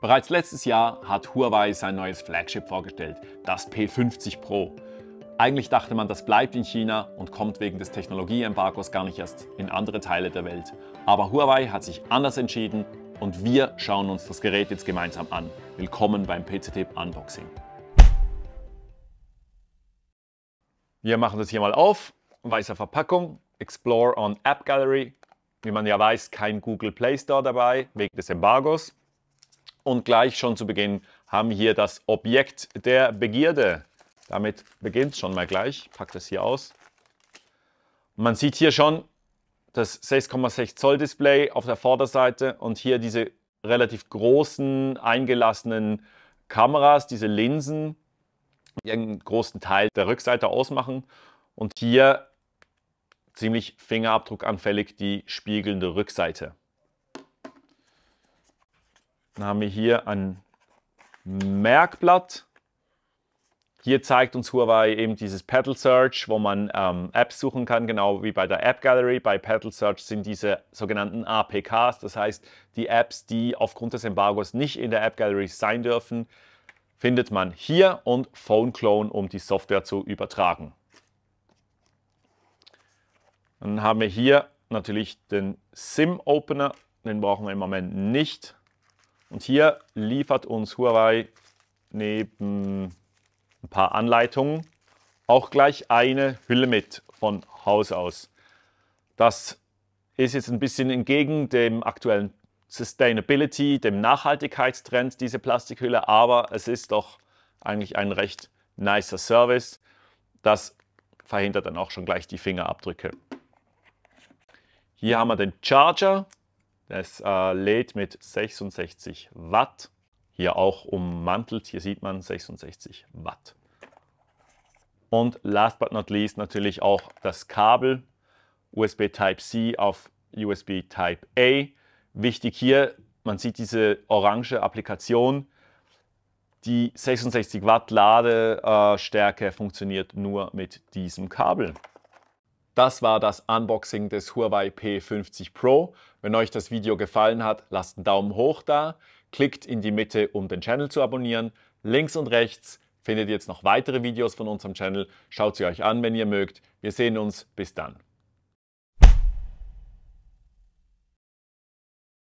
Bereits letztes Jahr hat Huawei sein neues Flagship vorgestellt, das P50 Pro. Eigentlich dachte man, das bleibt in China und kommt wegen des Technologieembargos gar nicht erst in andere Teile der Welt. Aber Huawei hat sich anders entschieden und wir schauen uns das Gerät jetzt gemeinsam an. Willkommen beim PCT Unboxing. Wir machen das hier mal auf. Weißer Verpackung, Explore on App Gallery. Wie man ja weiß, kein Google Play Store dabei wegen des Embargos. Und gleich schon zu Beginn haben wir hier das Objekt der Begierde. Damit beginnt es schon mal gleich. Ich packe das hier aus. Man sieht hier schon das 6,6 Zoll Display auf der Vorderseite und hier diese relativ großen eingelassenen Kameras, diese Linsen, die einen großen Teil der Rückseite ausmachen. Und hier ziemlich fingerabdruckanfällig die spiegelnde Rückseite. Dann haben wir hier ein Merkblatt. Hier zeigt uns Huawei eben dieses Pedal Search, wo man ähm, Apps suchen kann, genau wie bei der App Gallery. Bei Pedal Search sind diese sogenannten APKs, das heißt die Apps, die aufgrund des Embargos nicht in der App Gallery sein dürfen, findet man hier und Phone Clone, um die Software zu übertragen. Dann haben wir hier natürlich den SIM Opener, den brauchen wir im Moment nicht. Und hier liefert uns Huawei neben ein paar Anleitungen auch gleich eine Hülle mit von Haus aus. Das ist jetzt ein bisschen entgegen dem aktuellen Sustainability, dem Nachhaltigkeitstrend, diese Plastikhülle, aber es ist doch eigentlich ein recht nicer Service. Das verhindert dann auch schon gleich die Fingerabdrücke. Hier haben wir den Charger es äh, lädt mit 66 Watt. Hier auch ummantelt, hier sieht man 66 Watt. Und last but not least natürlich auch das Kabel USB Type-C auf USB Type-A. Wichtig hier, man sieht diese orange Applikation. Die 66 Watt Ladestärke funktioniert nur mit diesem Kabel. Das war das Unboxing des Huawei P50 Pro. Wenn euch das Video gefallen hat, lasst einen Daumen hoch da, klickt in die Mitte, um den Channel zu abonnieren. Links und rechts findet ihr jetzt noch weitere Videos von unserem Channel. Schaut sie euch an, wenn ihr mögt. Wir sehen uns. Bis dann.